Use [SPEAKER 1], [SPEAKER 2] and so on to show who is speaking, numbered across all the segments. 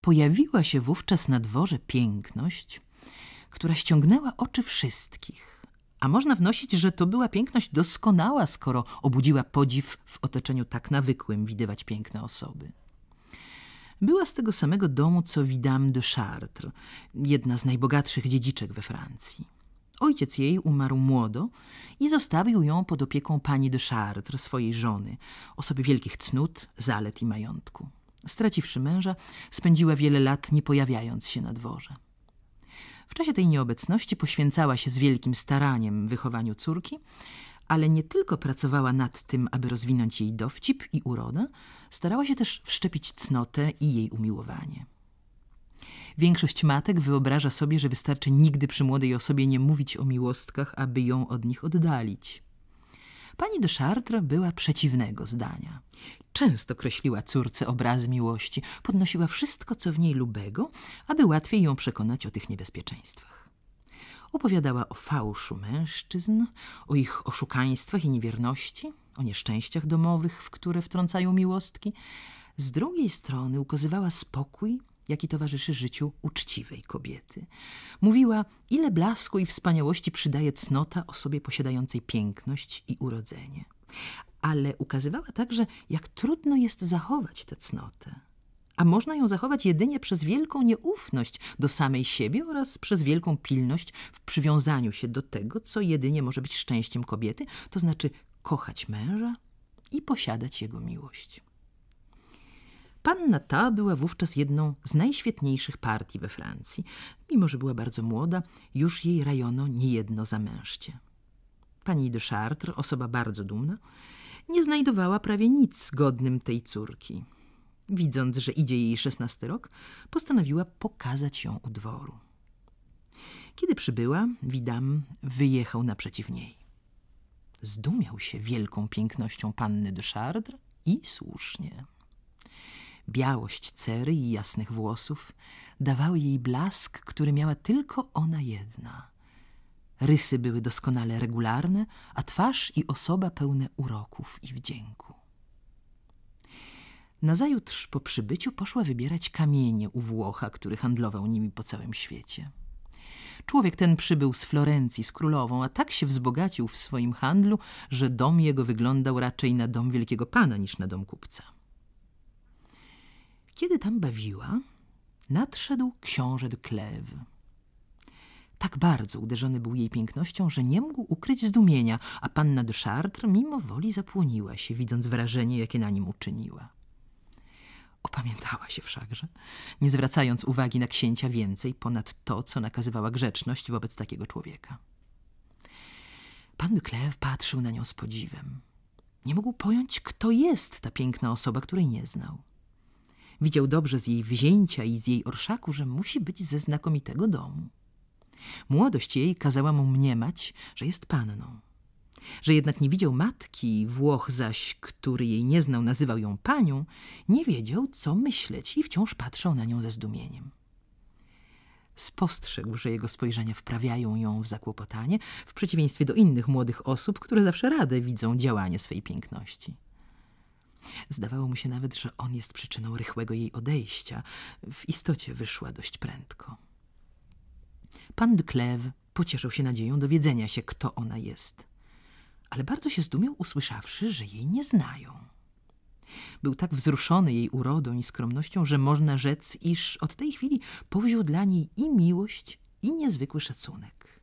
[SPEAKER 1] Pojawiła się wówczas na dworze piękność, która ściągnęła oczy wszystkich. A można wnosić, że to była piękność doskonała, skoro obudziła podziw w otoczeniu tak nawykłym widywać piękne osoby. Była z tego samego domu, co Vidame de Chartres, jedna z najbogatszych dziedziczek we Francji. Ojciec jej umarł młodo i zostawił ją pod opieką pani de Chartres, swojej żony, osoby wielkich cnót, zalet i majątku. Straciwszy męża, spędziła wiele lat nie pojawiając się na dworze. W czasie tej nieobecności poświęcała się z wielkim staraniem wychowaniu córki, ale nie tylko pracowała nad tym, aby rozwinąć jej dowcip i urodę, starała się też wszczepić cnotę i jej umiłowanie. Większość matek wyobraża sobie, że wystarczy nigdy przy młodej osobie nie mówić o miłostkach, aby ją od nich oddalić. Pani de Chartres była przeciwnego zdania. Często kreśliła córce obraz miłości, podnosiła wszystko, co w niej lubego, aby łatwiej ją przekonać o tych niebezpieczeństwach. Opowiadała o fałszu mężczyzn, o ich oszukaństwach i niewierności, o nieszczęściach domowych, w które wtrącają miłostki. Z drugiej strony ukazywała spokój jaki towarzyszy życiu uczciwej kobiety. Mówiła, ile blasku i wspaniałości przydaje cnota osobie posiadającej piękność i urodzenie. Ale ukazywała także, jak trudno jest zachować tę cnotę. A można ją zachować jedynie przez wielką nieufność do samej siebie oraz przez wielką pilność w przywiązaniu się do tego, co jedynie może być szczęściem kobiety, to znaczy kochać męża i posiadać jego miłość. Panna ta była wówczas jedną z najświetniejszych partii we Francji. Mimo, że była bardzo młoda, już jej rajono niejedno zamężcie. Pani de Chartres, osoba bardzo dumna, nie znajdowała prawie nic godnym tej córki. Widząc, że idzie jej szesnasty rok, postanowiła pokazać ją u dworu. Kiedy przybyła, Widam wyjechał naprzeciw niej. Zdumiał się wielką pięknością panny de Chartres i słusznie. Białość cery i jasnych włosów dawały jej blask, który miała tylko ona jedna. Rysy były doskonale regularne, a twarz i osoba pełne uroków i wdzięku. Nazajutrz po przybyciu poszła wybierać kamienie u Włocha, który handlował nimi po całym świecie. Człowiek ten przybył z Florencji z królową, a tak się wzbogacił w swoim handlu, że dom jego wyglądał raczej na dom wielkiego pana niż na dom kupca. Kiedy tam bawiła, nadszedł książę de Klew. Tak bardzo uderzony był jej pięknością, że nie mógł ukryć zdumienia, a panna de Chartres mimo woli zapłoniła się, widząc wrażenie, jakie na nim uczyniła. Opamiętała się wszakże, nie zwracając uwagi na księcia więcej ponad to, co nakazywała grzeczność wobec takiego człowieka. Pan de Klew patrzył na nią z podziwem. Nie mógł pojąć, kto jest ta piękna osoba, której nie znał. Widział dobrze z jej wzięcia i z jej orszaku, że musi być ze znakomitego domu. Młodość jej kazała mu mniemać, że jest panną. Że jednak nie widział matki, Włoch zaś, który jej nie znał, nazywał ją panią, nie wiedział, co myśleć i wciąż patrzył na nią ze zdumieniem. Spostrzegł, że jego spojrzenia wprawiają ją w zakłopotanie, w przeciwieństwie do innych młodych osób, które zawsze radę widzą działanie swej piękności. Zdawało mu się nawet, że on jest przyczyną rychłego jej odejścia. W istocie wyszła dość prędko. Pan de Clèves pocieszał się nadzieją dowiedzenia się, kto ona jest. Ale bardzo się zdumiał, usłyszawszy, że jej nie znają. Był tak wzruszony jej urodą i skromnością, że można rzec, iż od tej chwili powziął dla niej i miłość, i niezwykły szacunek.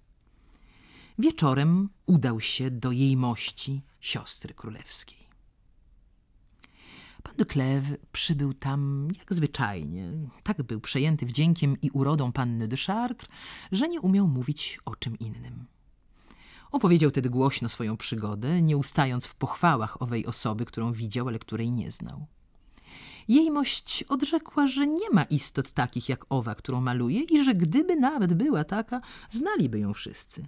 [SPEAKER 1] Wieczorem udał się do jej mości, siostry królewskiej de Kleve przybył tam jak zwyczajnie. Tak był przejęty wdziękiem i urodą panny de Chartres, że nie umiał mówić o czym innym. Opowiedział tedy głośno swoją przygodę, nie ustając w pochwałach owej osoby, którą widział, ale której nie znał. Jejmość odrzekła, że nie ma istot takich jak owa, którą maluje i że gdyby nawet była taka, znaliby ją wszyscy.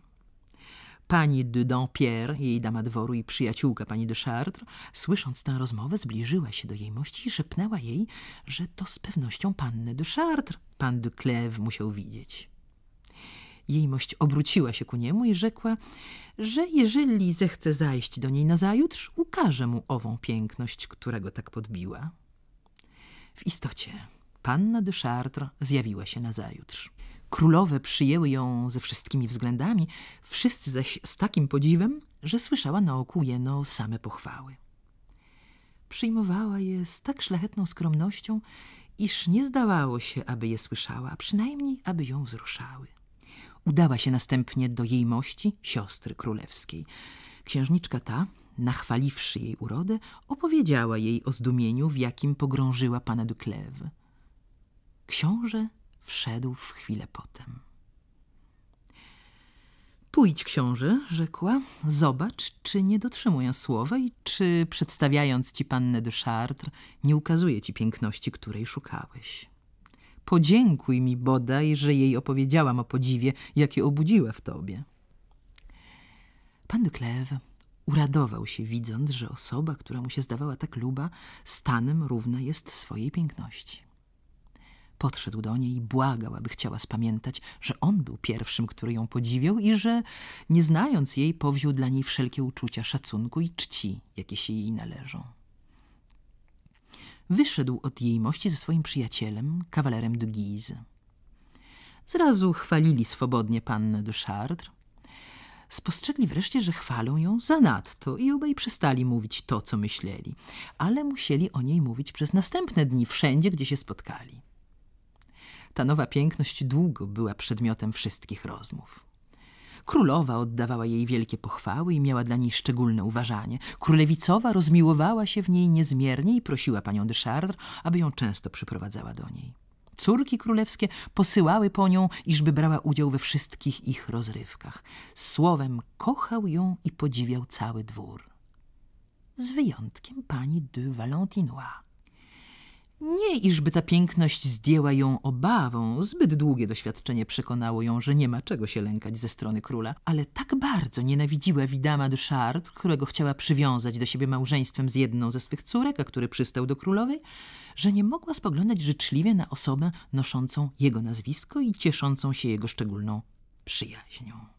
[SPEAKER 1] Pani de Dampierre, jej dama dworu i przyjaciółka pani de Chartres, słysząc tę rozmowę, zbliżyła się do jej mości i szepnęła jej, że to z pewnością pannę de Chartres pan de Clèves musiał widzieć. Jej mość obróciła się ku niemu i rzekła, że jeżeli zechce zajść do niej nazajutrz, ukaże mu ową piękność, którego tak podbiła. W istocie, panna de Chartres zjawiła się nazajutrz. Królowe przyjęły ją ze wszystkimi względami, wszyscy zaś z takim podziwem, że słyszała na oku jeno same pochwały. Przyjmowała je z tak szlachetną skromnością, iż nie zdawało się, aby je słyszała, a przynajmniej, aby ją wzruszały. Udała się następnie do jej mości, siostry królewskiej. Księżniczka ta, nachwaliwszy jej urodę, opowiedziała jej o zdumieniu, w jakim pogrążyła pana Duclew. Książę wszedł w chwilę potem. Pójdź, książę, rzekła, zobacz, czy nie dotrzymuję słowa i czy, przedstawiając ci pannę de Chartres, nie ukazuje ci piękności, której szukałeś. Podziękuj mi bodaj, że jej opowiedziałam o podziwie, jakie obudziła w tobie. Pan de Kleve uradował się, widząc, że osoba, która mu się zdawała tak luba, stanem równa jest swojej piękności. Podszedł do niej i błagał, aby chciała spamiętać, że on był pierwszym, który ją podziwiał i że, nie znając jej, powziął dla niej wszelkie uczucia szacunku i czci, jakie się jej należą. Wyszedł od jej mości ze swoim przyjacielem, kawalerem de Guise. Zrazu chwalili swobodnie pannę de Chartres, spostrzegli wreszcie, że chwalą ją zanadto i obaj przestali mówić to, co myśleli, ale musieli o niej mówić przez następne dni, wszędzie, gdzie się spotkali. Ta nowa piękność długo była przedmiotem wszystkich rozmów. Królowa oddawała jej wielkie pochwały i miała dla niej szczególne uważanie. Królewicowa rozmiłowała się w niej niezmiernie i prosiła panią de Chardre, aby ją często przyprowadzała do niej. Córki królewskie posyłały po nią, iżby brała udział we wszystkich ich rozrywkach. Słowem kochał ją i podziwiał cały dwór. Z wyjątkiem pani de Valentinois nie, iżby ta piękność zdjęła ją obawą, zbyt długie doświadczenie przekonało ją, że nie ma czego się lękać ze strony króla, ale tak bardzo nienawidziła Widama du Chartres, którego chciała przywiązać do siebie małżeństwem z jedną ze swych córek, a który przystał do królowej, że nie mogła spoglądać życzliwie na osobę noszącą jego nazwisko i cieszącą się jego szczególną przyjaźnią.